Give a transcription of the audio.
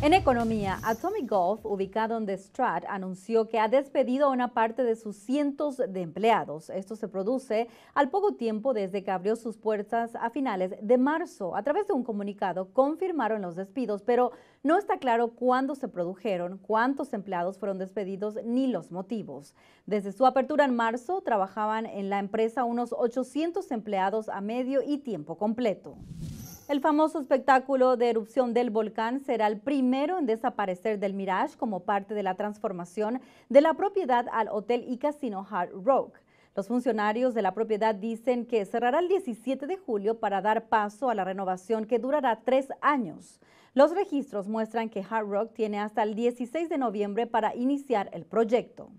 En economía, Atomic Golf, ubicado en The Strat, anunció que ha despedido a una parte de sus cientos de empleados. Esto se produce al poco tiempo desde que abrió sus puertas a finales de marzo. A través de un comunicado confirmaron los despidos, pero no está claro cuándo se produjeron, cuántos empleados fueron despedidos ni los motivos. Desde su apertura en marzo, trabajaban en la empresa unos 800 empleados a medio y tiempo completo. El famoso espectáculo de erupción del volcán será el primero en desaparecer del Mirage como parte de la transformación de la propiedad al hotel y casino Hard Rock. Los funcionarios de la propiedad dicen que cerrará el 17 de julio para dar paso a la renovación que durará tres años. Los registros muestran que Hard Rock tiene hasta el 16 de noviembre para iniciar el proyecto.